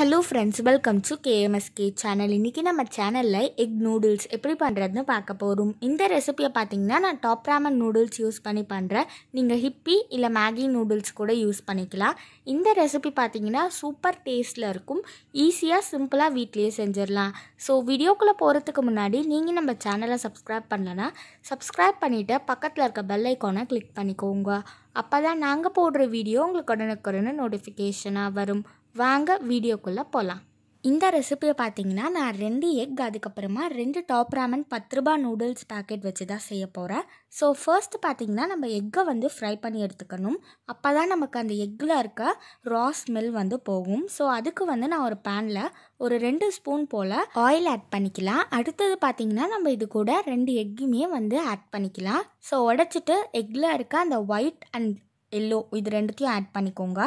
hello friends welcome to KMSK channel இன்றைக்கி நம்ம சேனலில் எக் நூடுல்ஸ் எப்படி பண்ணுறதுன்னு பார்க்க போகிறோம் இந்த ரெசிபியை பார்த்தீங்கன்னா நான் டாப் ராமன் நூடுல்ஸ் யூஸ் பண்ணி பண்ணுறேன் நீங்கள் ஹிப்பி இல்லை மேகி நூடுல்ஸ் கூட யூஸ் பண்ணிக்கலாம் இந்த ரெசிபி பார்த்தீங்கன்னா சூப்பர் டேஸ்ட்டில் இருக்கும் ஈஸியாக சிம்பிளாக வீட்லேயே செஞ்சிடலாம் ஸோ வீடியோக்குள்ளே போகிறதுக்கு முன்னாடி நீங்கள் நம்ம சேனலை சப்ஸ்கிரைப் பண்ணலன்னா சப்ஸ்கிரைப் பண்ணிவிட்டு பக்கத்தில் இருக்க பெல் ஐக்கானை கிளிக் பண்ணிக்கோங்க அப்போ தான் நாங்கள் போடுற வீடியோ உங்களுக்கு உடனுக்குடனே நோட்டிஃபிகேஷனாக வரும் வாங்க வீடியோக்குள்ளே போகலாம் இந்த ரெசிபியை பார்த்தீங்கன்னா நான் ரெண்டு எக் அதுக்கப்புறமா ரெண்டு டாப் ராமன் பத்து ரூபா நூடுல்ஸ் பேக்கெட் வச்சு தான் செய்ய போகிறேன் ஸோ ஃபர்ஸ்ட் பார்த்தீங்கன்னா நம்ம எக்கை வந்து ஃப்ரை பண்ணி எடுத்துக்கணும் அப்போ தான் நமக்கு அந்த எக்கில் இருக்க ரா ஸ்மெல் வந்து போகும் ஸோ அதுக்கு வந்து நான் ஒரு பேனில் ஒரு ரெண்டு ஸ்பூன் போல் ஆயில் ஆட் பண்ணிக்கலாம் அடுத்தது பார்த்திங்கன்னா நம்ம இது கூட ரெண்டு எக்குமே வந்து ஆட் பண்ணிக்கலாம் ஸோ உடச்சிட்டு எக்கில் இருக்க அந்த ஒயிட் அண்ட் எல்லோ இது ரெண்டுத்தையும் ஆட் பண்ணிக்கோங்க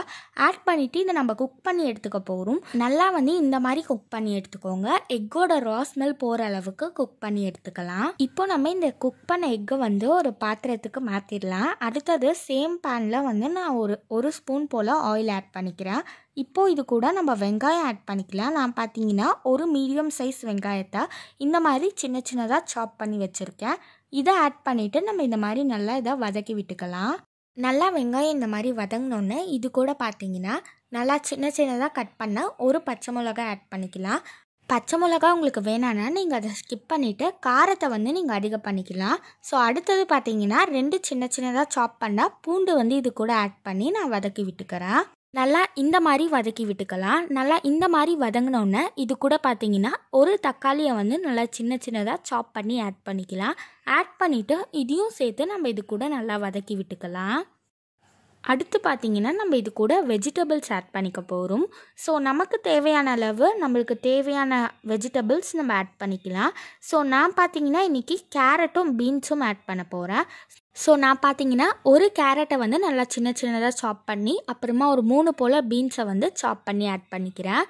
ஆட் பண்ணிவிட்டு இதை நம்ம குக் பண்ணி எடுத்துக்க போகிறோம் நல்லா வந்து இந்த மாதிரி குக் பண்ணி எடுத்துக்கோங்க எக்கோட ரா ஸ்மெல் போகிற அளவுக்கு குக் பண்ணி எடுத்துக்கலாம் இப்போ நம்ம இந்த குக் பண்ண எக்கை வந்து ஒரு பாத்திரத்துக்கு மாற்றிடலாம் அடுத்தது சேம் பேனில் வந்து நான் ஒரு ஒரு ஸ்பூன் போல் ஆயில் ஆட் பண்ணிக்கிறேன் இப்போது இது கூட நம்ம வெங்காயம் ஆட் பண்ணிக்கலாம் நான் பார்த்தீங்கன்னா ஒரு மீடியம் சைஸ் வெங்காயத்தை இந்த மாதிரி சின்ன சின்னதாக சாப் பண்ணி வச்சுருக்கேன் இதை ஆட் பண்ணிவிட்டு நம்ம இந்த மாதிரி நல்லா இதை வதக்கி விட்டுக்கலாம் நல்லா வெங்காயம் இந்த மாதிரி வதங்கினோன்னே இது கூட பார்த்தீங்கன்னா நல்லா சின்ன சின்னதாக கட் பண்ணால் ஒரு பச்சை மிளகா ஆட் பண்ணிக்கலாம் பச்சை மிளகா உங்களுக்கு வேணான்னா நீங்கள் அதை ஸ்கிப் பண்ணிவிட்டு காரத்தை வந்து நீங்கள் அதிகம் பண்ணிக்கலாம் ஸோ அடுத்தது பார்த்தீங்கன்னா ரெண்டு சின்ன சின்னதாக சாப் பண்ணால் பூண்டு வந்து இது கூட ஆட் பண்ணி நான் வதக்கி விட்டுக்கிறேன் நல்லா இந்த மாதிரி வதக்கி விட்டுக்கலாம் நல்லா இந்த மாதிரி வதங்கினோடனே இது கூட பார்த்திங்கன்னா ஒரு தக்காளியை வந்து நல்லா சின்ன சின்னதாக சாப் பண்ணி ஆட் பண்ணிக்கலாம் ஆட் பண்ணிவிட்டு இதையும் சேர்த்து நம்ம இது கூட நல்லா வதக்கி விட்டுக்கலாம் அடுத்து பார்த்திங்கன்னா நம்ம இது கூட வெஜிடபிள்ஸ் ஆட் பண்ணிக்க போகிறோம் ஸோ நமக்கு தேவையான அளவு நம்மளுக்கு தேவையான வெஜிடபிள்ஸ் நம்ம ஆட் பண்ணிக்கலாம் ஸோ நான் பார்த்திங்கன்னா இன்றைக்கி கேரட்டும் பீன்ஸும் ஆட் பண்ண போகிறேன் ஸோ நான் பார்த்தீங்கன்னா ஒரு கேரட்டை வந்து நல்லா சின்ன சின்னதாக சாப் பண்ணி அப்புறமா ஒரு மூணு போல் பீன்ஸை வந்து சாப் பண்ணி ஆட் பண்ணிக்கிறேன்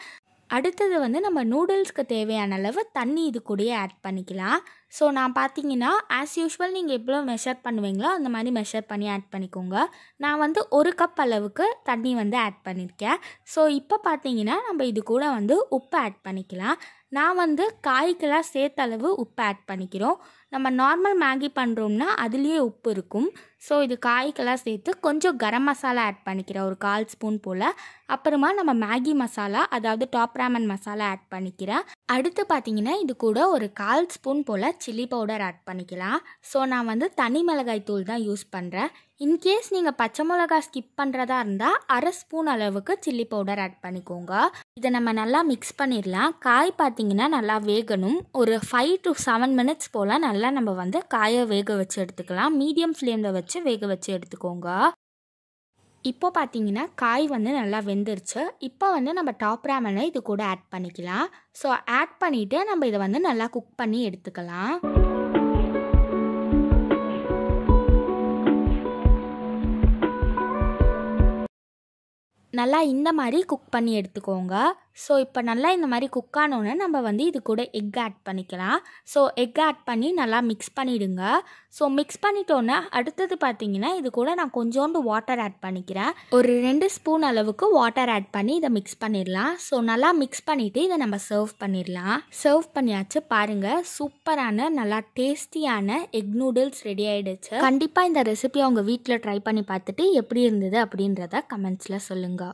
அடுத்தது வந்து நம்ம நூடுல்ஸ்க்கு தேவையான அளவு தண்ணி இது கூடயே ஆட் பண்ணிக்கலாம் ஸோ நான் பார்த்தீங்கன்னா ஆஸ் யூஷுவல் நீங்கள் எவ்வளோ மெஷர் பண்ணுவீங்களோ அந்த மாதிரி மெஷர் பண்ணி ஆட் பண்ணிக்கோங்க நான் வந்து ஒரு கப் அளவுக்கு தண்ணி வந்து ஆட் பண்ணியிருக்கேன் ஸோ இப்போ பார்த்தீங்கன்னா நம்ம இது கூட வந்து உப்பு ஆட் பண்ணிக்கலாம் நான் வந்து காய்க்கெல்லாம் சேர்த்த அளவு உப்பு ஆட் பண்ணிக்கிறோம் நம்ம நார்மல் மேகி பண்ணுறோம்னா அதுலேயே உப்பு இருக்கும் ஸோ இது காய்க்கெல்லாம் சேர்த்து கொஞ்சம் கரம் மசாலா ஆட் பண்ணிக்கிறேன் ஒரு கால் ஸ்பூன் போல் அப்புறமா நம்ம மேகி மசாலா அதாவது டாப் ராமன் மசாலா ஆட் பண்ணிக்கிறேன் அடுத்து பார்த்தீங்கன்னா இது கூட ஒரு கால் ஸ்பூன் போல் சில்லி பவுடர் ஆட் பண்ணிக்கலாம் ஸோ நான் வந்து தனி மிளகாய் தூள் தான் யூஸ் பண்ணுறேன் இன்கேஸ் நீங்கள் பச்சை மிளகா ஸ்கிப் பண்ணுறதா இருந்தால் அரை ஸ்பூன் அளவுக்கு சில்லி பவுடர் ஆட் பண்ணிக்கோங்க இதை நம்ம நல்லா மிக்ஸ் பண்ணிடலாம் காய் பார்த்தீங்கன்னா நல்லா வேகணும் ஒரு ஃபைவ் டு செவன் மினிட்ஸ் போல் நல்லா நம்ம வந்து காயை வேக வச்சு எடுத்துக்கலாம் மீடியம் ஃப்ளேமில் வச்சு வச்சு வேக வச்சு எடுத்துக்கோங்க இப்போ பார்த்தீங்கன்னா காய் வந்து நல்லா வெந்துருச்சு இப்போ வந்து நம்ம டாப் ராமனை இது கூட ஆட் பண்ணிக்கலாம் ஸோ ஆட் பண்ணிவிட்டு நம்ம இதை வந்து நல்லா குக் பண்ணி எடுத்துக்கலாம் நல்லா இந்த மாதிரி குக் பண்ணி எடுத்துக்கோங்க ஸோ இப்போ நல்லா இந்த மாதிரி குக் ஆனோன்னு நம்ம வந்து இது கூட எக் ஆட் பண்ணிக்கலாம் ஸோ எக் ஆட் பண்ணி நல்லா மிக்ஸ் பண்ணிவிடுங்க ஸோ மிக்ஸ் பண்ணிட்டோன்னே அடுத்தது பார்த்தீங்கன்னா இது கூட நான் கொஞ்சோண்டு வாட்டர் ஆட் பண்ணிக்கிறேன் ஒரு ரெண்டு ஸ்பூன் அளவுக்கு வாட்டர் ஆட் பண்ணி இதை மிக்ஸ் பண்ணிடலாம் ஸோ நல்லா மிக்ஸ் பண்ணிவிட்டு இதை நம்ம சர்வ் பண்ணிடலாம் சர்வ் பண்ணியாச்சு பாருங்கள் சூப்பரான நல்லா டேஸ்டியான எக் நூடுல்ஸ் ரெடி ஆகிடுச்சு கண்டிப்பாக இந்த ரெசிபியை அவங்க வீட்டில் ட்ரை பண்ணி பார்த்துட்டு எப்படி இருந்தது அப்படின்றத கமெண்ட்ஸில் சொல்லுங்கள்